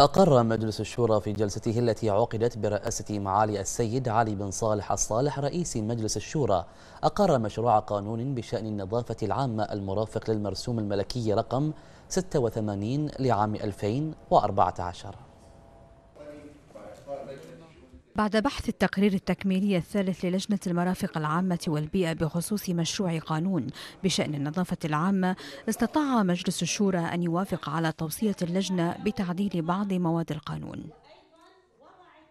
أقر مجلس الشورى في جلسته التي عقدت برئاسة معالي السيد علي بن صالح الصالح رئيس مجلس الشورى أقر مشروع قانون بشأن النظافة العامة المرافق للمرسوم الملكي رقم 86 لعام 2014 بعد بحث التقرير التكميلي الثالث للجنة المرافق العامة والبيئة بخصوص مشروع قانون بشأن النظافة العامة استطاع مجلس الشورى أن يوافق على توصية اللجنة بتعديل بعض مواد القانون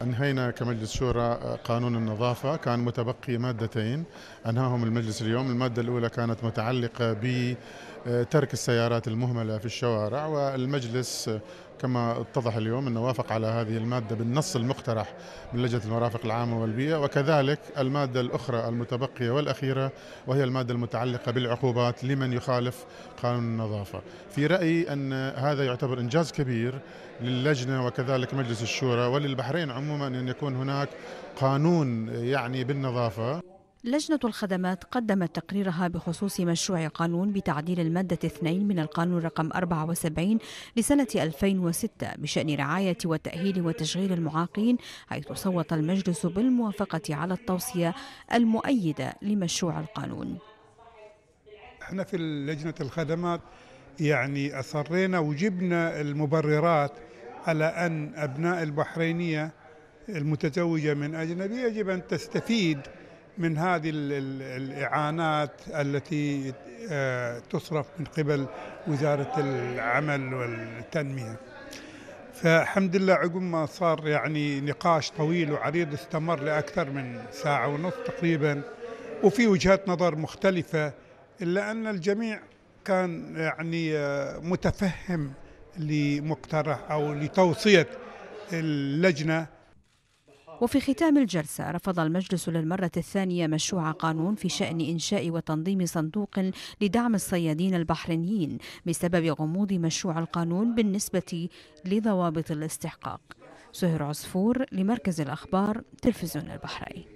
أنهينا كمجلس شورى قانون النظافة كان متبقي مادتين أنهاهم المجلس اليوم المادة الأولى كانت متعلقة بترك السيارات المهملة في الشوارع والمجلس كما اتضح اليوم أنه وافق على هذه المادة بالنص المقترح من لجنة المرافق العامة والبيئة وكذلك المادة الأخرى المتبقية والأخيرة وهي المادة المتعلقة بالعقوبات لمن يخالف قانون النظافة في رأيي أن هذا يعتبر إنجاز كبير للجنة وكذلك مجلس الشورى وللبحرين عموما أن يكون هناك قانون يعني بالنظافة لجنة الخدمات قدمت تقريرها بخصوص مشروع قانون بتعديل المادة 2 من القانون رقم 74 لسنة 2006 بشأن رعاية وتأهيل وتشغيل المعاقين حيث صوت المجلس بالموافقة على التوصية المؤيدة لمشروع القانون احنا في لجنة الخدمات يعني أصرينا وجبنا المبررات على أن أبناء البحرينية المتزوجة من أجنبي يجب أن تستفيد من هذه الإعانات التي آه، تصرف من قبل وزارة العمل والتنمية فالحمد لله عقب ما صار يعني نقاش طويل وعريض استمر لأكثر من ساعة ونص تقريبا وفي وجهات نظر مختلفة إلا أن الجميع كان يعني آه، متفهم لمقترح أو لتوصية اللجنة وفي ختام الجلسة رفض المجلس للمرة الثانية مشروع قانون في شأن إنشاء وتنظيم صندوق لدعم الصيادين البحرينيين بسبب غموض مشروع القانون بالنسبة لضوابط الاستحقاق سهر عصفور لمركز الأخبار تلفزيون البحرين